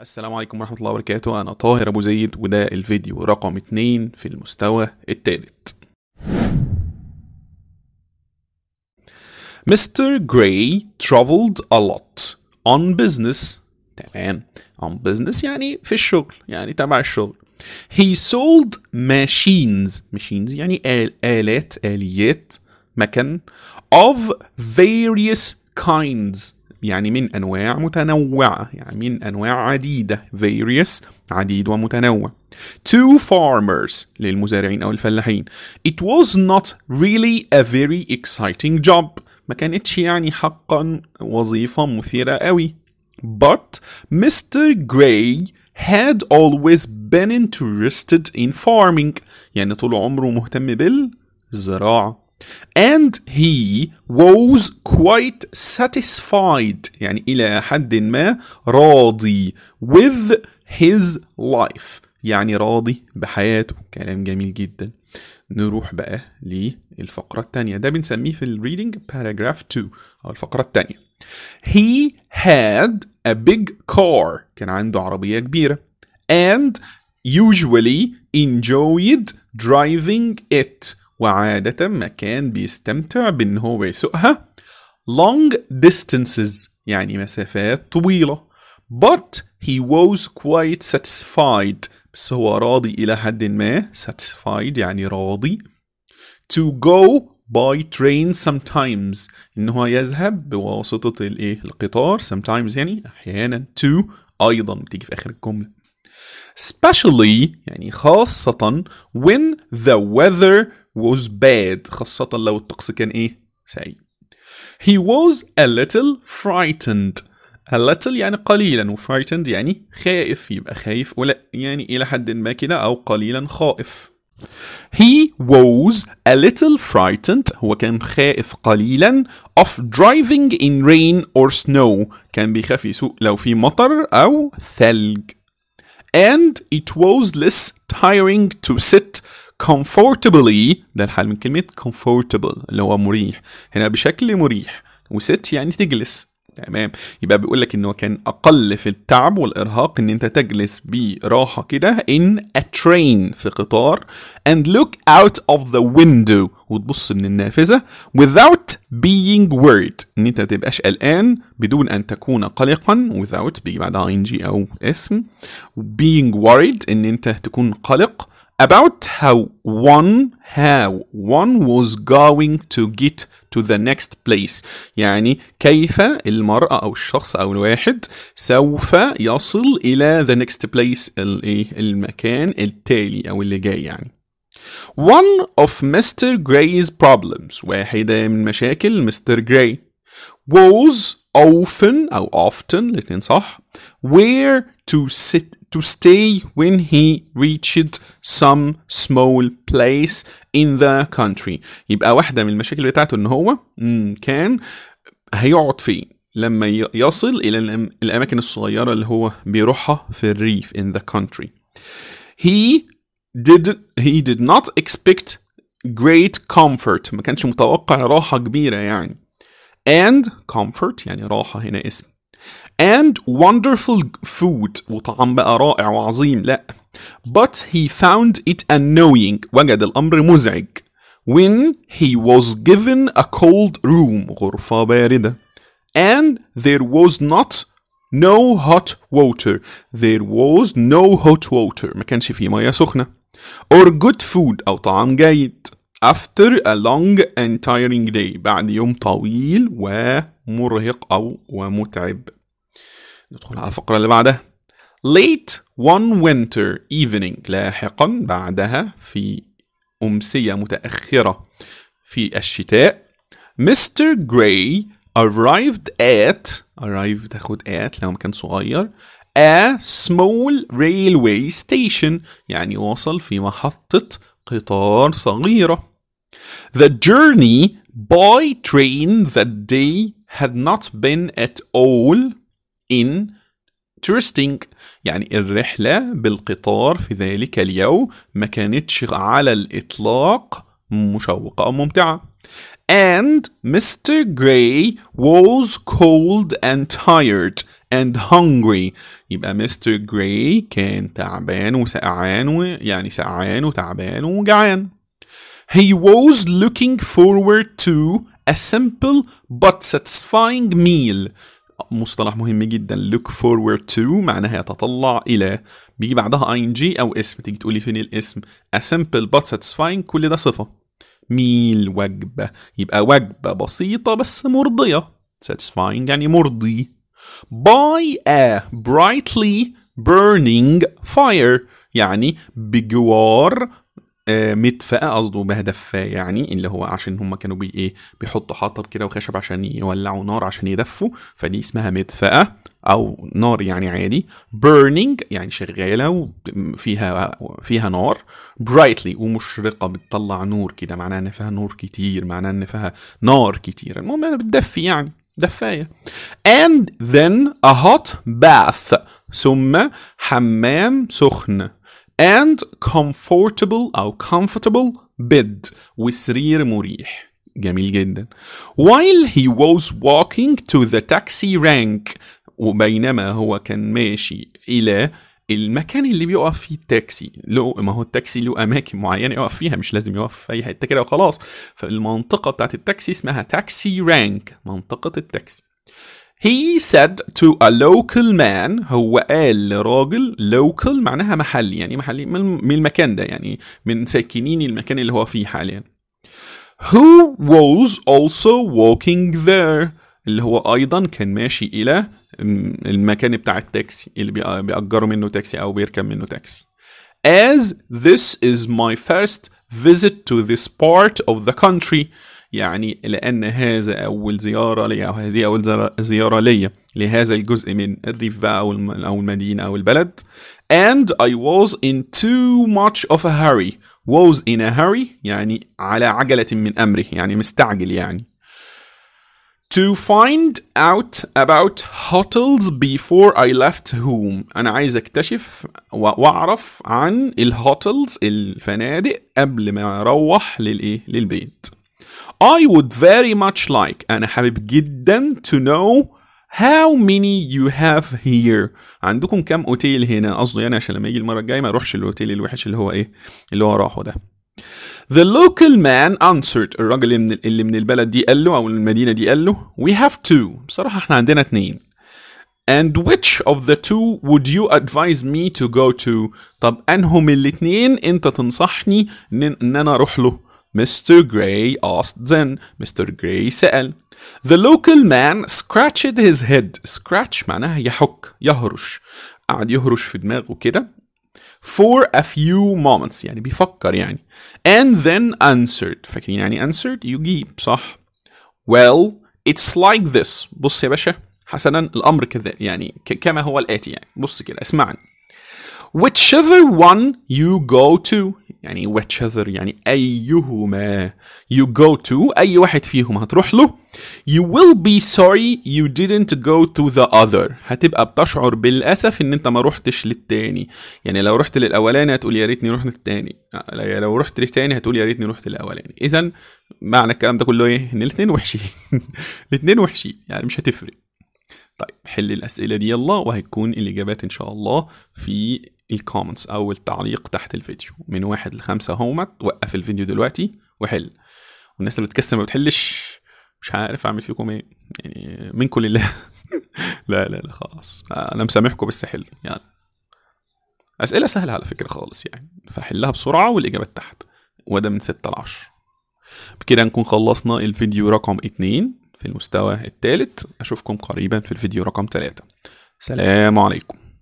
السلام عليكم ورحمة الله وبركاته أنا طاهر أبو زيد وده الفيديو رقم 2 في المستوى الثالث مستر جراي traveled a lot on business تمام on business يعني في الشغل يعني تبع الشغل He sold machines machines يعني آل آلات آليات مكن of various kinds يعني من أنواع متنوعة يعني من أنواع عديدة various عديد ومتنوع to farmers للمزارعين أو الفلاحين it was not really a very exciting job ما كانتش يعني حقا وظيفة مثيرة قوي but Mr. Gray had always been interested in farming يعني طول عمره مهتم بالزراعة And he was quite satisfied يعني إلى حد ما راضي with his life يعني راضي بحياته كلام جميل جدا نروح بقى للفقرة التانية ده بنسميه في الريدنج paragraph 2 أو الفقرة التانية He had a big car كان عنده عربية كبيرة and usually enjoyed driving it وعادة ما كان بيستمتع بإن هو يسوقها long distances يعني مسافات طويلة but he was quite satisfied بس هو راضي إلى حد ما satisfied يعني راضي to go by train sometimes إن هو يذهب بواسطة الإيه القطار sometimes يعني أحيانا to أيضا بتيجي في آخر الجملة especially يعني خاصة when the weather was bad خاصة لو الطقس كان إيه سيء he was a little frightened a little يعني قليلا و frightened يعني خائف يبقى خايف ولا يعني إلى حد ما كده أو قليلا خائف He was a little frightened هو كان خائف قليلا of driving in rain or snow كان بيخاف يسوق لو في مطر أو ثلج and it was less tiring to sit comfortably ده الحال من كلمة comfortable اللي هو مريح هنا بشكل مريح وست يعني تجلس تمام يبقى بيقول لك ان هو كان اقل في التعب والارهاق ان انت تجلس براحه كده in a train في قطار and look out of the window وتبص من النافذه without being worried ان انت ما تبقاش قلقان بدون ان تكون قلقا without بيجي بعدها ing او اسم being worried ان انت تكون قلق about how one how one was going to get to the next place يعني كيف المرأة أو الشخص أو الواحد سوف يصل إلى the next place المكان التالي أو اللي جاي يعني One of Mr. Gray's problems واحدة من مشاكل Mr. Gray was often أو often الاثنين صح where to sit to stay when he reached some small place in the country يبقى واحدة من المشاكل بتاعته ان هو كان هيقعد فين لما يصل إلى الأماكن الصغيرة اللي هو بيروحها في الريف in the country. He did he did not expect great comfort ما كانش متوقع راحة كبيرة يعني. And comfort يعني راحة هنا اسم and wonderful food وطعم بقى رائع وعظيم لا but he found it annoying وجد الأمر مزعج when he was given a cold room غرفة باردة and there was not no hot water there was no hot water ما كانش فيه مياه سخنة or good food أو طعام جيد after a long and tiring day بعد يوم طويل و مرهق أو ومتعب ندخل على الفقرة اللي بعدها late one winter evening لاحقا بعدها في أمسية متأخرة في الشتاء Mr. Gray arrived at arrived تاخد at لو مكان صغير a small railway station يعني وصل في محطة قطار صغيرة The journey by train that day had not been at all interesting يعني الرحلة بالقطار في ذلك اليوم ما كانتش على الإطلاق مشوقة أو ممتعة And Mr. Gray was cold and tired and hungry يبقى مستر Gray كان تعبان وسقعان ويعني سقعان وتعبان وجعان He was looking forward to a simple but satisfying meal مصطلح مهم جدا look forward to معناها يتطلع الى بيجي بعدها ing او اسم تيجي تقولي فين الاسم a simple but satisfying كل ده صفه ميل وجبه يبقى وجبه بسيطه بس مرضيه satisfying يعني مرضي by a brightly burning fire يعني بجوار مدفأة قصده بها دفاة يعني اللي هو عشان هم كانوا بي ايه بيحطوا حطب كده وخشب عشان يولعوا نار عشان يدفوا فدي اسمها مدفأة او نار يعني عادي burning يعني شغالة وفيها فيها نار برايتلي ومشرقة بتطلع نور كده معناها ان فيها نور كتير معناها ان فيها نار كتير المهم انا بتدفي يعني دفاية and then a hot bath ثم حمام سخن and comfortable أو comfortable bed وسرير مريح جميل جدا while he was walking to the taxi rank وبينما هو كان ماشي إلى المكان اللي بيقف فيه التاكسي له ما هو التاكسي له اماكن معينه يقف فيها مش لازم يقف في اي حته كده وخلاص فالمنطقه بتاعت التاكسي اسمها تاكسي رانك منطقه التاكسي He said to a local man هو قال لراجل local معناها محلي يعني محلي من المكان ده يعني من ساكنين المكان اللي هو فيه حاليا who was also walking there اللي هو ايضا كان ماشي الى المكان بتاع التاكسي اللي بيأجروا منه تاكسي او بيركب منه تاكسي as this is my first visit to this part of the country يعني لأن هذا أول زيارة لي أو هذه أول زيارة لي لهذا الجزء من الريف بقى أو المدينة أو البلد and I was in too much of a hurry was in a hurry يعني على عجلة من أمره يعني مستعجل يعني to find out about hotels before I left home أنا عايز أكتشف وأعرف عن الهوتلز الفنادق قبل ما أروح للإيه للبيت I would very much like أنا حابب جدا to know how many you have here عندكم كم اوتيل هنا قصدي يعني عشان لما يجي المره الجايه ما اروحش الاوتيل الوحش اللي هو ايه اللي هو راحه ده The local man answered الراجل اللي من اللي من البلد دي قال له او المدينه دي قال له we have two بصراحه احنا عندنا اتنين and which of the two would you advise me to go to طب انهم الاتنين انت تنصحني ان انا اروح له Mr. Gray asked then. Mr. Gray سأل. The local man scratched his head. Scratch معناها يحك يهرش. قعد يهرش في دماغه كده. For a few moments يعني بيفكر يعني. And then answered. فاكرين يعني answered يجيب صح. Well it's like this. بص يا باشا حسنا الأمر كذا يعني كما هو الآتي يعني. بص كده اسمعني. whichever one you go to يعني whichever يعني أيهما you go to أي واحد فيهم هتروح له you will be sorry you didn't go to the other هتبقى بتشعر بالأسف إن أنت ما روحتش للتاني يعني لو رحت للأولاني هتقول يا ريتني رحت للتاني يعني لو رحت للتاني هتقول يا ريتني رحت للأولاني إذا معنى الكلام ده كله إيه؟ إن الاتنين وحشين الاتنين وحشين يعني مش هتفرق طيب حل الأسئلة دي يلا وهتكون الإجابات إن شاء الله في الكومنتس او التعليق تحت الفيديو من واحد لخمسة هومت وقف الفيديو دلوقتي وحل والناس اللي بتكسل ما بتحلش مش عارف اعمل فيكم ايه يعني منكم لله لا لا لا خلاص انا مسامحكم بس حل يعني اسئله سهله على فكره خالص يعني فحلها بسرعه والاجابات تحت وده من 6 ل 10 بكده نكون خلصنا الفيديو رقم 2 في المستوى الثالث اشوفكم قريبا في الفيديو رقم 3 سلام عليكم